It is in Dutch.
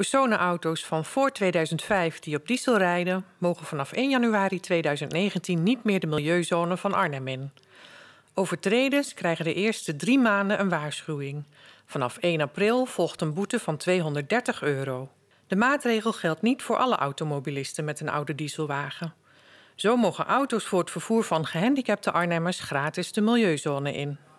Personenauto's van voor 2005 die op diesel rijden, mogen vanaf 1 januari 2019 niet meer de milieuzone van Arnhem in. Overtreders krijgen de eerste drie maanden een waarschuwing. Vanaf 1 april volgt een boete van 230 euro. De maatregel geldt niet voor alle automobilisten met een oude dieselwagen. Zo mogen auto's voor het vervoer van gehandicapte Arnhemmers gratis de milieuzone in.